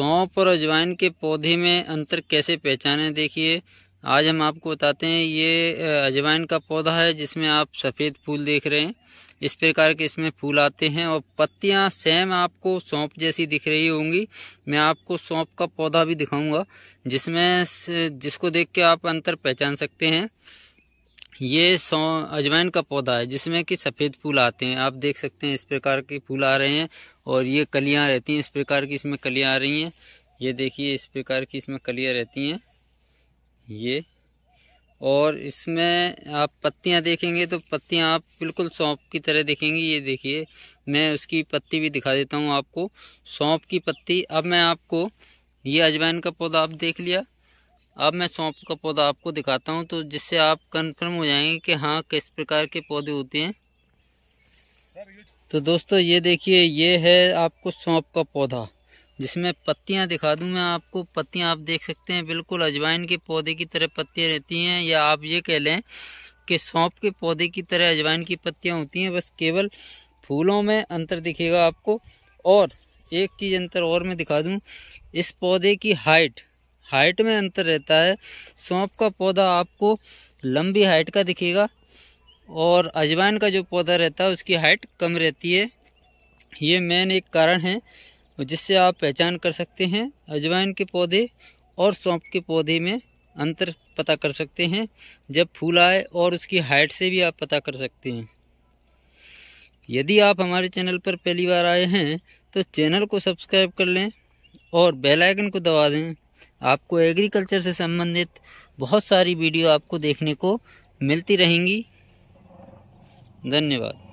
सौंप और अजवाइन के पौधे में अंतर कैसे पहचाने देखिए आज हम आपको बताते हैं ये अजवाइन का पौधा है जिसमें आप सफ़ेद फूल देख रहे हैं इस प्रकार के इसमें फूल आते हैं और पत्तियां सेम आपको सौंप जैसी दिख रही होंगी मैं आपको सौंप का पौधा भी दिखाऊंगा जिसमें जिसको देख के आप अंतर पहचान सकते हैं ये सौ अजवाइन का पौधा है जिसमें कि सफ़ेद फूल आते हैं आप देख सकते हैं इस प्रकार के फूल आ रहे हैं और ये कलियां रहती हैं इस प्रकार की इसमें कलियां आ रही हैं ये देखिए इस प्रकार की इसमें कलियां रहती हैं ये और इसमें आप पत्तियां देखेंगे तो पत्तियां आप बिल्कुल सौंप की तरह देखेंगी ये देखिए मैं उसकी पत्ती भी दिखा देता हूँ आपको सौंप की पत्ती अब मैं आपको ये अजवाइन का पौधा आप देख लिया अब मैं सौंप का पौधा आपको दिखाता हूँ तो जिससे आप कन्फर्म हो जाएंगे कि हाँ किस प्रकार के पौधे होते हैं तो दोस्तों ये देखिए ये है आपको सौंप का पौधा जिसमें पत्तियां दिखा दूं मैं आपको पत्तियां आप देख सकते हैं बिल्कुल अजवाइन के पौधे की तरह पत्तियां रहती हैं या आप ये कह लें कि सौंप के पौधे की तरह अजवाइन की पत्तियां होती हैं बस केवल फूलों में अंतर दिखेगा आपको और एक चीज़ अंतर और मैं दिखा दूँ इस पौधे की हाइट हाइट में अंतर रहता है सौंप का पौधा आपको लंबी हाइट का दिखेगा और अजवाइन का जो पौधा रहता है उसकी हाइट कम रहती है ये मेन एक कारण है जिससे आप पहचान कर सकते हैं अजवाइन के पौधे और सौंप के पौधे में अंतर पता कर सकते हैं जब फूल आए और उसकी हाइट से भी आप पता कर सकते हैं यदि आप हमारे चैनल पर पहली बार आए हैं तो चैनल को सब्सक्राइब कर लें और बेल आइकन को दबा दें आपको एग्रीकल्चर से संबंधित बहुत सारी वीडियो आपको देखने को मिलती रहेंगी धन्यवाद